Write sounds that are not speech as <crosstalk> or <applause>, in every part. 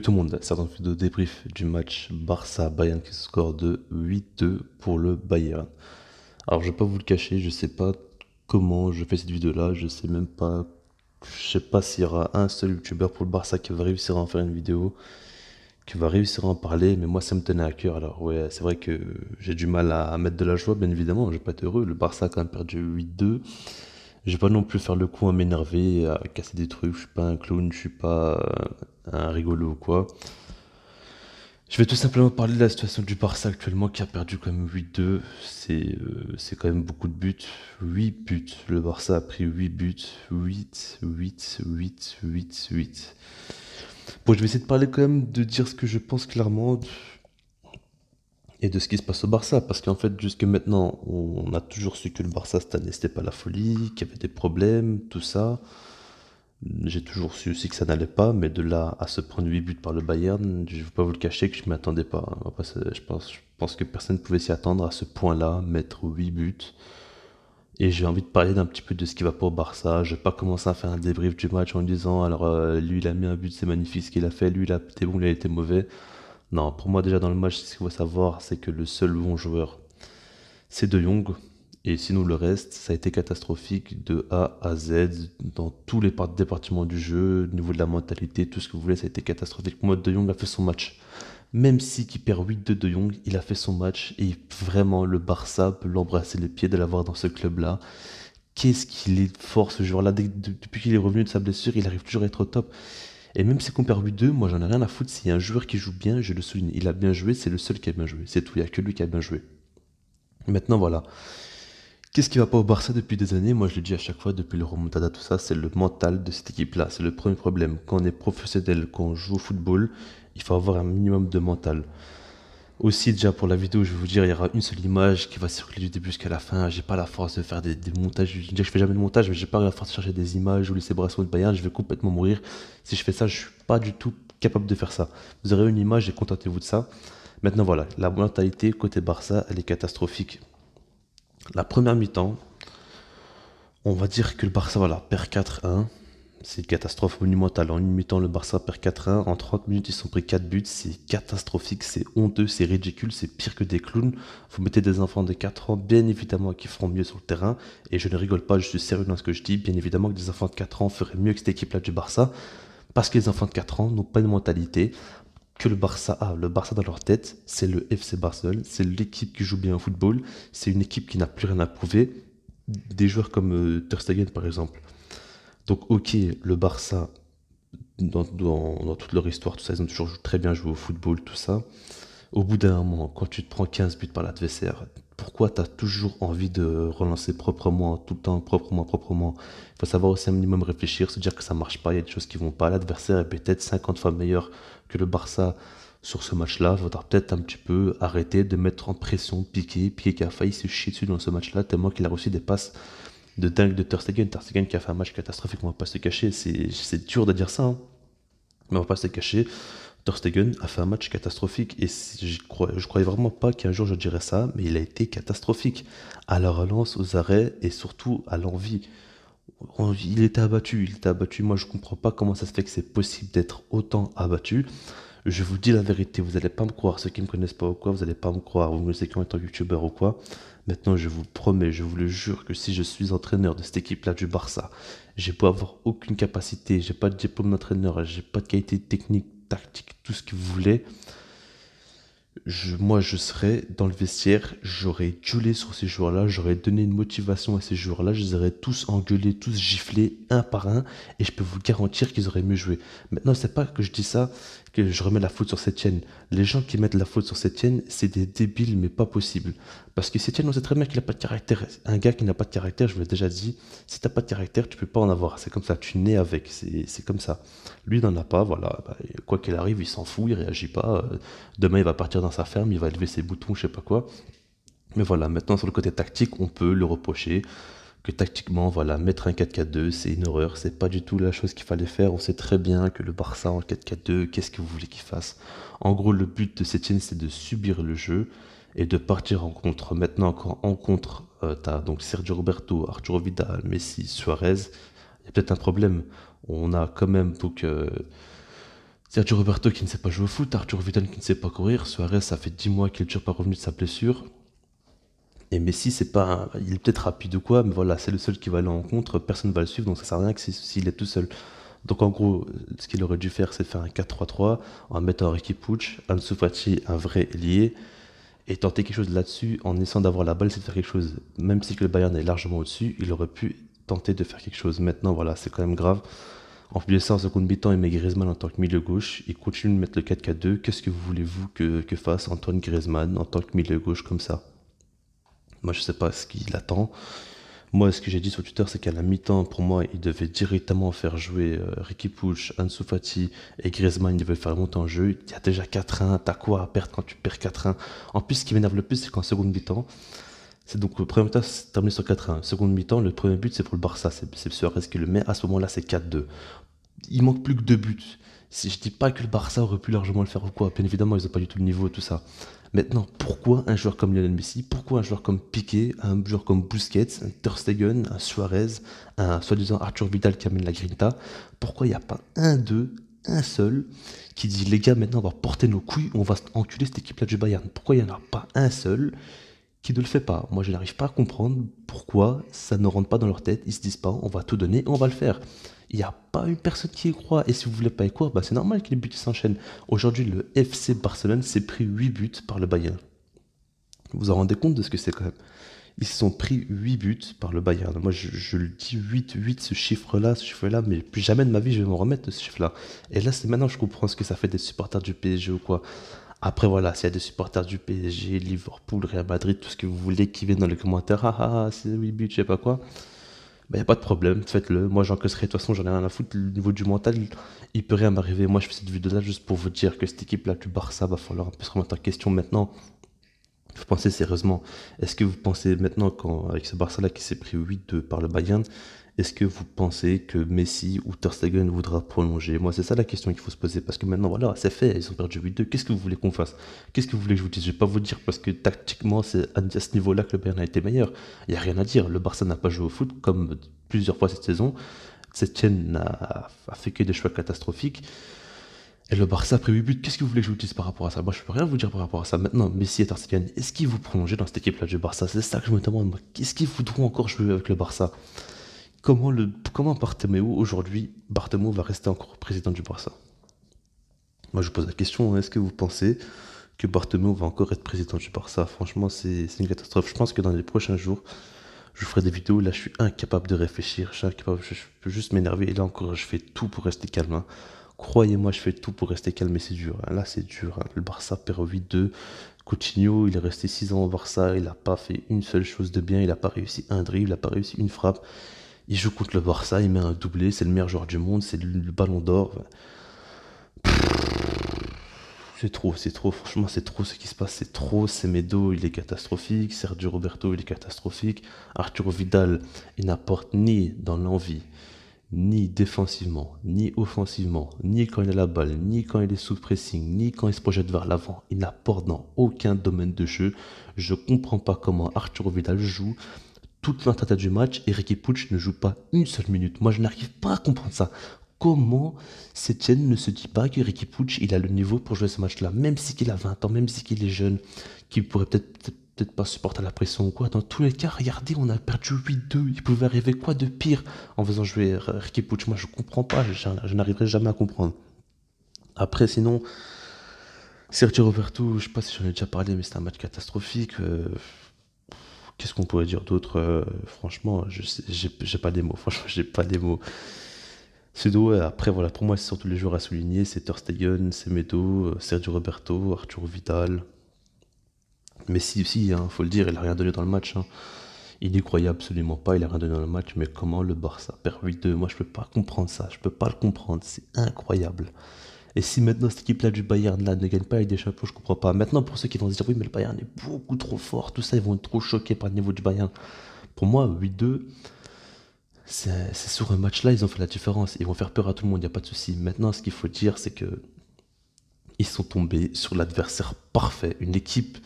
tout le monde, c'est un vidéo débrief du match Barça-Bayern qui se score de 8-2 pour le Bayern. Alors je vais pas vous le cacher, je sais pas comment je fais cette vidéo là, je sais même pas, je sais pas s'il y aura un seul youtubeur pour le Barça qui va réussir à en faire une vidéo, qui va réussir à en parler, mais moi ça me tenait à cœur. Alors ouais, c'est vrai que j'ai du mal à mettre de la joie, bien évidemment, je vais pas être heureux, le Barça a quand même perdu 8-2. Je vais pas non plus faire le coup à m'énerver, à casser des trucs. Je suis pas un clown, je suis pas euh, un rigolo ou quoi. Je vais tout simplement parler de la situation du Barça actuellement qui a perdu quand même 8-2. Euh, c'est quand même beaucoup de buts. 8 buts. Le Barça a pris 8 buts. 8, 8, 8, 8, 8. Bon, je vais essayer de parler quand même, de dire ce que je pense clairement et de ce qui se passe au Barça. Parce qu'en fait, jusque maintenant, on a toujours su que le Barça cette année, c'était pas la folie, qu'il y avait des problèmes, tout ça. J'ai toujours su aussi que ça n'allait pas, mais de là à se prendre 8 buts par le Bayern, je ne vais pas vous le cacher que je ne m'y pas. je pense, je pense que personne ne pouvait s'y attendre à ce point-là, mettre 8 buts. Et j'ai envie de parler d'un petit peu de ce qui va pour au Barça. Je vais pas commencer à faire un débrief du match en disant alors euh, lui il a mis un but, c'est magnifique ce qu'il a fait, lui il a été bon, il a été mauvais. Non, pour moi déjà dans le match, ce qu'il faut savoir, c'est que le seul bon joueur, c'est De Jong. Et sinon le reste, ça a été catastrophique de A à Z dans tous les départements du jeu, au niveau de la mentalité, tout ce que vous voulez, ça a été catastrophique. moi, De Jong a fait son match. Même si qui perd 8 de De Jong, il a fait son match et vraiment le Barça peut l'embrasser les pieds de l'avoir dans ce club-là qu'est-ce qu'il est fort ce joueur-là. Depuis qu'il est revenu de sa blessure, il arrive toujours à être au top. Et même si compare 2, moi j'en ai rien à foutre. S'il y a un joueur qui joue bien, je le souligne. Il a bien joué, c'est le seul qui a bien joué. C'est tout, il n'y a que lui qui a bien joué. Maintenant voilà. Qu'est-ce qui va pas au Barça depuis des années Moi je le dis à chaque fois, depuis le remontada, tout ça, c'est le mental de cette équipe-là. C'est le premier problème. Quand on est professionnel, quand on joue au football, il faut avoir un minimum de mental. Aussi, déjà pour la vidéo, je vais vous dire, il y aura une seule image qui va circuler du début jusqu'à la fin. J'ai pas la force de faire des, montages. Je ne je fais jamais de montage, mais j'ai pas la force de chercher des images ou les célébrations de Bayern. Je vais complètement mourir. Si je fais ça, je suis pas du tout capable de faire ça. Vous aurez une image et contentez-vous de ça. Maintenant, voilà, la mentalité côté Barça, elle est catastrophique. La première mi-temps, on va dire que le Barça, voilà, perd 4-1. C'est une catastrophe monumentale. En une minute le Barça perd 4-1. En 30 minutes, ils ont pris 4 buts. C'est catastrophique, c'est honteux, c'est ridicule, c'est pire que des clowns. Vous mettez des enfants de 4 ans, bien évidemment, qui feront mieux sur le terrain. Et je ne rigole pas, je suis sérieux dans ce que je dis. Bien évidemment que des enfants de 4 ans feraient mieux que cette équipe-là du Barça. Parce que les enfants de 4 ans n'ont pas une mentalité que le Barça a. Le Barça dans leur tête, c'est le FC Barcelone. C'est l'équipe qui joue bien au football. C'est une équipe qui n'a plus rien à prouver. Des joueurs comme euh, Ter par exemple donc, ok, le Barça, dans, toute leur histoire, tout ça, ils ont toujours très bien joué au football, tout ça. Au bout d'un moment, quand tu te prends 15 buts par l'adversaire, pourquoi tu as toujours envie de relancer proprement, tout le temps, proprement, proprement Il faut savoir aussi un minimum réfléchir, se dire que ça marche pas, il y a des choses qui vont pas. L'adversaire est peut-être 50 fois meilleur que le Barça sur ce match-là, faudra peut-être un petit peu arrêter de mettre en pression piquer, piquer, qui a failli se chier dessus dans ce match-là, tellement qu'il a reçu des passes de dingue de Ter Stegen. qui a fait un match catastrophique, on va pas se cacher, c'est dur de dire ça, hein. mais on va pas se cacher. Ter a fait un match catastrophique et je, crois, je croyais vraiment pas qu'un jour je dirais ça, mais il a été catastrophique à la relance, aux arrêts et surtout à l'envie. Il était abattu, il était abattu. Moi, je comprends pas comment ça se fait que c'est possible d'être autant abattu. Je vous dis la vérité, vous n'allez pas me croire, ceux qui me connaissent pas ou quoi, vous allez pas me croire, vous me connaissez comme étant youtubeur ou quoi. Maintenant, je vous promets, je vous le jure, que si je suis entraîneur de cette équipe-là du Barça, j'ai pas avoir aucune capacité, j'ai pas de diplôme d'entraîneur, j'ai pas de qualité technique, tactique, tout ce que vous voulez. moi, je serais dans le vestiaire, j'aurais gueulé sur ces joueurs-là, j'aurais donné une motivation à ces joueurs-là, je les aurais tous engueulés, tous giflés, un par un, et je peux vous garantir qu'ils auraient mieux joué. Maintenant, c'est pas que je dis ça je remets la faute sur cette chaîne. Les gens qui mettent la faute sur cette chaîne, c'est des débiles, mais pas possible. Parce que cette chaîne, on sait très bien qu'il n'a pas de caractère. Un gars qui n'a pas de caractère, je vous l'ai déjà dit, si t'as pas de caractère, tu peux pas en avoir. C'est comme ça, tu nais avec, c'est comme ça. Lui, n'en a pas, voilà. Bah, quoi qu'il arrive, il s'en fout, il réagit pas. Euh, demain, il va partir dans sa ferme, il va élever ses boutons, je sais pas quoi. Mais voilà, maintenant sur le côté tactique, on peut le reprocher tactiquement, voilà, mettre un 4-4-2, c'est une horreur, c'est pas du tout la chose qu'il fallait faire. On sait très bien que le Barça en 4-4-2, qu'est-ce que vous voulez qu'il fasse En gros, le but de cette Sétienne, c'est de subir le jeu et de partir en contre. Maintenant, encore en contre, euh, tu as donc Sergio Roberto, Arturo Vidal, Messi, Suarez, il y a peut-être un problème. On a quand même donc. que euh, Sergio Roberto qui ne sait pas jouer au foot, Arturo Vidal qui ne sait pas courir, Suarez ça fait 10 mois qu'il ne toujours pas revenu de sa blessure, et Messi, c'est pas, il est peut-être rapide ou quoi, mais voilà, c'est le seul qui va aller en contre, personne ne va le suivre, donc ça sert à rien que s'il est tout seul. Donc en gros, ce qu'il aurait dû faire, c'est faire un 4-3-3, en mettant Ricky Pucci, Ansu Fati, un vrai lié, et tenter quelque chose là-dessus en essayant d'avoir la balle, c'est de faire quelque chose. Même si le Bayern est largement au-dessus, il aurait pu tenter de faire quelque chose. Maintenant, voilà, c'est quand même grave. En plus de ça, en seconde mi-temps, il met Griezmann en tant que milieu gauche. Il continue de mettre le 4-4-2. Qu'est-ce que vous voulez-vous que, que fasse Antoine Griezmann en tant que milieu gauche comme ça moi, je sais pas ce qu'il attend. Moi, ce que j'ai dit sur Twitter, c'est qu'à la mi-temps, pour moi, il devait directement faire jouer euh, Ricky Pouch, Ansu Fati et Griezmann. Ils devaient faire monter en jeu. Il y a déjà 4-1. T'as quoi à perdre quand tu perds 4-1 En plus, ce qui m'énerve le plus, c'est qu'en seconde mi-temps, c'est donc le euh, premier but temps terminé sur 4-1. Seconde mi-temps, le premier but, c'est pour le Barça. C'est Suarez qui le met. À ce moment-là, c'est 4-2. Il manque plus que deux buts. Si je dis pas que le Barça aurait pu largement le faire ou quoi, bien évidemment, ils n'ont pas du tout le niveau, tout ça. Maintenant, pourquoi un joueur comme Lionel Messi, pourquoi un joueur comme Piqué, un joueur comme Busquets, un Ter un Suarez, un soi-disant Arthur Vidal qui amène la Grinta, pourquoi il n'y a pas un d'eux, un seul, qui dit les gars, maintenant on va porter nos couilles, on va enculer cette équipe-là du Bayern Pourquoi il n'y en a pas un seul qui ne le fait pas. Moi, je n'arrive pas à comprendre pourquoi ça ne rentre pas dans leur tête. Ils se disent pas, on va tout donner, on va le faire. Il n'y a pas une personne qui y croit. Et si vous voulez pas y croire, bah c'est normal que les buts s'enchaînent. Aujourd'hui, le FC Barcelone s'est pris 8 buts par le Bayern. Vous vous en rendez compte de ce que c'est quand même Ils se sont pris 8 buts par le Bayern. Moi, je, le dis 8, 8, ce chiffre-là, ce chiffre-là, mais plus jamais de ma vie, je vais me remettre de ce chiffre-là. Et là, c'est maintenant que je comprends ce que ça fait des supporters du PSG ou quoi. Après, voilà, s'il y a des supporters du PSG, Liverpool, Real Madrid, tout ce que vous voulez qui viennent dans les commentaires, ah ah, ah c'est 8 buts, je sais pas quoi il bah, n'y a pas de problème, faites-le. Moi, casserai De toute façon, j'en ai rien à foutre. Au niveau du mental, il peut rien m'arriver. Moi, je fais cette vidéo-là juste pour vous dire que cette équipe-là du Barça va falloir un peu se remettre en question maintenant. Vous pensez sérieusement Est-ce que vous pensez maintenant, quand, avec ce Barça-là qui s'est pris 8-2 par le Bayern, est-ce que vous pensez que Messi ou Ter voudra prolonger Moi, c'est ça la question qu'il faut se poser parce que maintenant, voilà, c'est fait, ils ont perdu 8-2. Qu'est-ce que vous voulez qu'on fasse Qu'est-ce que vous voulez que je vous dise Je ne vais pas vous dire parce que tactiquement, c'est à ce niveau-là que le Bayern a été meilleur. Il n'y a rien à dire. Le Barça n'a pas joué au foot comme plusieurs fois cette saison. Cette chaîne a, fait que des choix catastrophiques. Et le Barça a pris 8 buts. Qu'est-ce que vous voulez que je vous dise par rapport à ça Moi, je peux rien vous dire par rapport à ça. Maintenant, Messi et Stegen, est-ce qu'ils vous prolonger dans cette équipe-là du Barça C'est ça que je me demande. Qu'est-ce qu'ils voudront encore jouer avec le Barça Comment, le, comment Bartomeu, aujourd'hui, Bartomeu va rester encore président du Barça Moi, je vous pose la question, hein. est-ce que vous pensez que Bartomeu va encore être président du Barça Franchement, c'est une catastrophe. Je pense que dans les prochains jours, je ferai des vidéos, là, je suis incapable de réfléchir, je suis incapable, je, peux juste m'énerver, et là encore, je fais tout pour rester calme. Hein. Croyez-moi, je fais tout pour rester calme, mais c'est dur. Hein. Là, c'est dur. Le Barça perd 8-2. Coutinho, il est resté 6 ans au Barça, il n'a pas fait une seule chose de bien, il n'a pas réussi un dribble, il n'a pas réussi une frappe, il joue contre le Barça, il met un doublé, c'est le meilleur joueur du monde, c'est le ballon d'or. C'est trop, c'est trop, franchement, c'est trop ce qui se passe, c'est trop. Semedo, il est catastrophique. Sergio Roberto, il est catastrophique. Arturo Vidal, il n'apporte ni dans l'envie, ni défensivement, ni offensivement, ni quand il a la balle, ni quand il est sous pressing, ni quand il se projette vers l'avant. Il n'apporte dans aucun domaine de jeu. Je comprends pas comment Arturo Vidal joue toute du match et Ricky Pucci ne joue pas une seule minute. Moi, je n'arrive pas à comprendre ça. Comment chaîne ne se dit pas que Ricky Pucci, il a le niveau pour jouer ce match-là, même s'il a 20 ans, même s'il est jeune, qu'il pourrait peut-être peut-être pas supporter la pression ou quoi. Dans tous les cas, regardez, on a perdu 8-2. Il pouvait arriver quoi de pire en faisant jouer Ricky Pucci Moi, je comprends pas. Je, n'arriverai jamais à comprendre. Après, sinon, Sergio Roberto, je sais pas si j'en ai déjà parlé, mais c'est un match catastrophique. Euh, Qu'est-ce qu'on pourrait dire d'autre euh, Franchement, je j'ai pas des mots. <laughs> Franchement, j'ai pas des mots. Sudo, après, voilà, pour moi, c'est surtout les joueurs à souligner. C'est Ter c'est Medo, euh, Sergio Roberto, Arthur Vital. Mais si, si, hein, faut le dire, il n'a rien donné dans le match. Hein. Il n'y croyait absolument pas, il n'a rien donné dans le match. Mais comment le Barça perd 8-2 Moi, je peux pas comprendre ça. Je peux pas le comprendre. C'est incroyable. Et si maintenant cette équipe-là du Bayern là ne gagne pas avec des chapeaux, je ne comprends pas. Maintenant, pour ceux qui vont se dire oui, mais le Bayern est beaucoup trop fort, tout ça, ils vont être trop choqués par le niveau du Bayern. Pour moi, 8-2, c'est sur un match-là, ils ont fait la différence. Ils vont faire peur à tout le monde, il n'y a pas de souci. Maintenant, ce qu'il faut dire, c'est que ils sont tombés sur l'adversaire parfait, une équipe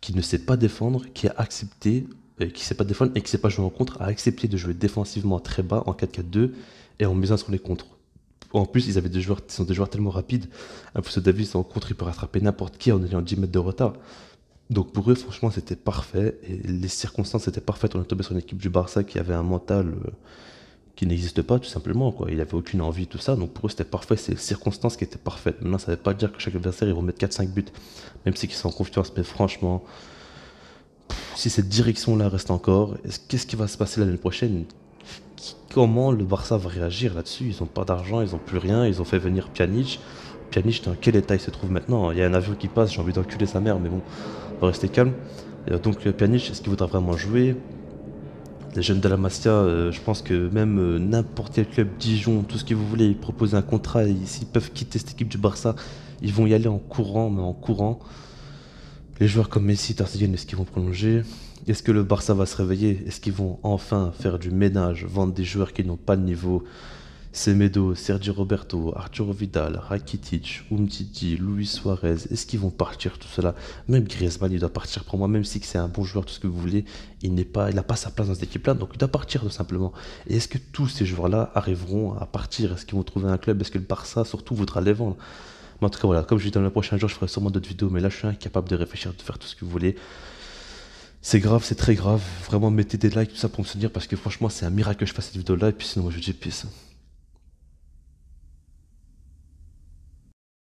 qui ne sait pas défendre, qui a accepté, qui euh, qui sait pas défendre et qui sait pas jouer en contre, a accepté de jouer défensivement très bas en 4-4-2 et en misant sur les contres en plus, ils avaient des joueurs, sont des joueurs tellement rapides. Alfonso Davis en contre, il peut rattraper n'importe qui en ayant 10 mètres de retard. Donc pour eux, franchement, c'était parfait. Et les circonstances étaient parfaites. On est tombé sur une équipe du Barça qui avait un mental euh, qui n'existe pas, tout simplement. Quoi. Il n'avait aucune envie, tout ça. Donc pour eux, c'était parfait. C'est les circonstances qui étaient parfaites. Maintenant, ça ne veut pas dire que chaque adversaire, ils vont mettre 4-5 buts. Même si sont en confiance. Mais franchement, si cette direction-là reste encore, qu'est-ce qui va se passer l'année prochaine comment le Barça va réagir là-dessus Ils n'ont pas d'argent, ils n'ont plus rien, ils ont fait venir Pjanic. Pjanic, dans quel état il se trouve maintenant Il y a un avion qui passe, j'ai envie d'enculer sa mère, mais bon, on va rester calme. donc euh, Pjanic, est-ce qu'il voudra vraiment jouer les jeunes de la Mastia, euh, je pense que même euh, n'importe quel club, Dijon, tout ce que vous voulez, ils proposent un contrat, s'ils peuvent quitter cette équipe du Barça, ils vont y aller en courant, mais en courant. Les joueurs comme Messi, Tarsigen, est-ce qu'ils vont prolonger Est-ce que le Barça va se réveiller Est-ce qu'ils vont enfin faire du ménage, vendre des joueurs qui n'ont pas de niveau Semedo, Sergio Roberto, Arturo Vidal, Rakitic, Umtiti, Luis Suarez, est-ce qu'ils vont partir tout cela Même Griezmann, il doit partir pour moi, même si c'est un bon joueur, tout ce que vous voulez, il n'est pas, il n'a pas sa place dans cette équipe-là, donc il doit partir tout simplement. Et est-ce que tous ces joueurs-là arriveront à partir Est-ce qu'ils vont trouver un club Est-ce que le Barça surtout voudra les vendre mais en tout cas, voilà, comme je dis dans le prochain jour, je ferai sûrement d'autres vidéos, mais là, je suis incapable de réfléchir, de faire tout ce que vous voulez. C'est grave, c'est très grave. Vraiment, mettez des likes, tout ça pour me soutenir, parce que franchement, c'est un miracle que je fasse cette vidéo-là. Et puis sinon, moi, je dis peace.